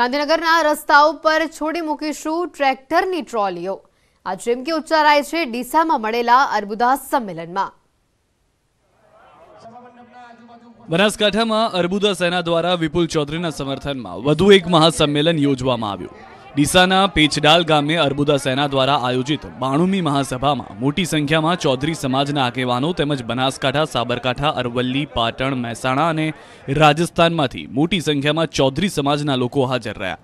ગાંધીનગરના રસ્તા ઉપર છોડી મૂકીશું ટ્રેક્ટરની ટ્રોલીઓ આ જેમ કે ઉચ્ચારાય છે ડીસામાં મળેલા અર્બુદા સંમેલનમાં બનાસકાંઠામાં અર્બુદા સેના દ્વારા વિપુલ ચૌધરીના સમર્થનમાં વધુ એક મહાસંમેલન યોજવામાં આવ્યું ડીસાના પેચડાલ ગામે અર્બુદા સેના દ્વારા આયોજિત બાણુમી મહાસભામાં મોટી સંખ્યામાં ચૌધરી સમાજના આગેવાનો તેમજ બનાસકાંઠા સાબરકાંઠા અરવલ્લી પાટણ મહેસાણા અને રાજસ્થાનમાંથી મોટી સંખ્યામાં ચૌધરી સમાજના લોકો હાજર રહ્યા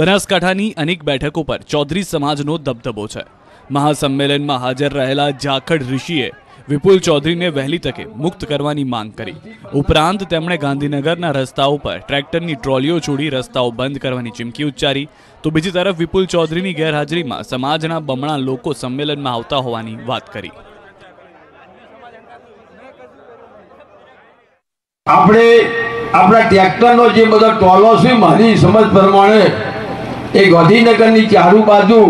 બનાસકાંઠાની અનેક બેઠકો પર ચૌધરી સમાજનો દબદબો છે મહાસંમેલનમાં હાજર રહેલા જાખડ ઋષિએ વિપુલ ચૌધરીને વહેલી તકે મુક્ત કરવાની માંગ કરી ઉપરાંત તેમણે ગાંધીનગરના રસ્તાઓ પર ટ્રેક્ટરની ટ્રોલીઓ છોડી રસ્તાઓ બંધ કરવાની ચીમકી ઉચ્ચારી તો બીજી તરફ વિપુલ ચૌધરીની ગેરહાજરીમાં સમાજના બમણા લોકો સંમેલનમાં આવતા હોવાની વાત કરી આપણે આપણા ટ્રેક્ટરનો જે બધો ટોલો છે મારી સમજ પ્રમાણે એ ગાંધીનગરની ચારું બાજુ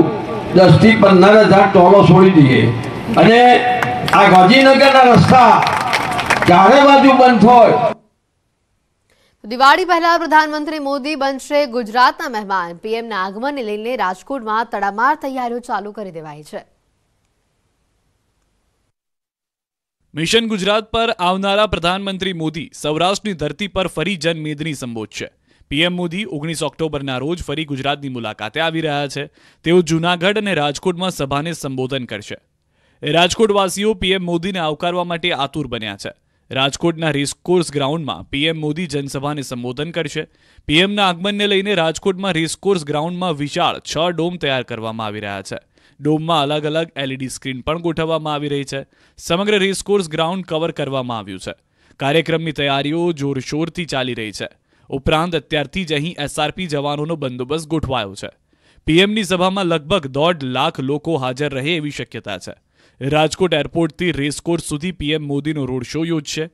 દસથી પંદર હજાર ટોલો છોડી દઈએ અને દિવાળી પહેલા પ્રધાનમંત્રી મોદી બનશે ગુજરાતના મહેમાન પીએમના આગમનને લઈને રાજકોટમાં તડામાર તૈયારીઓ ચાલુ કરી દેવાઈ છે મિશન ગુજરાત પર આવનારા પ્રધાનમંત્રી મોદી સૌરાષ્ટ્રની ધરતી પર ફરી જનમેદની સંબોધશે પીએમ મોદી ઓગણીસ ઓક્ટોબરના રોજ ફરી ગુજરાતની મુલાકાતે આવી રહ્યા છે તેઓ જૂનાગઢ અને રાજકોટમાં સભાને સંબોધન કરશે રાજકોટવાસીઓ પીએમ મોદીને આવકારવા માટે આતુર બન્યા છે રાજકોટના રેસકોર્સ ગ્રાઉન્ડમાં પીએમ મોદી જનસભાને સંબોધન કરશે પીએમના આગમનને લઈને રાજકોટમાં રિસકોર્સ ગ્રાઉન્ડમાં વિશાળ છ ડોમ તૈયાર કરવામાં આવી રહ્યા છે ડોમમાં અલગ અલગ એલઈડી સ્ક્રીન પણ ગોઠવવામાં આવી રહી છે સમગ્ર રેસકોર્સ ગ્રાઉન્ડ કવર કરવામાં આવ્યું છે કાર્યક્રમની તૈયારીઓ જોરશોરથી ચાલી રહી છે ઉપરાંત અત્યારથી જ અહીં એસઆરપી જવાનોનો બંદોબસ્ત ગોઠવાયો છે પીએમની સભામાં લગભગ દોઢ લાખ લોકો હાજર રહે એવી શક્યતા છે રાજકોટ એરપોર્ટથી રેસકોર્સ સુધી પીએમ મોદીનો રોડ શો યોજશે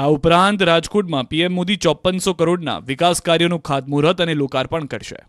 આ ઉપરાંત રાજકોટમાં પીએમ મોદી ચોપનસો કરોડના વિકાસ કાર્યોનું ખાતમુહૂર્ત અને લોકાર્પણ કરશે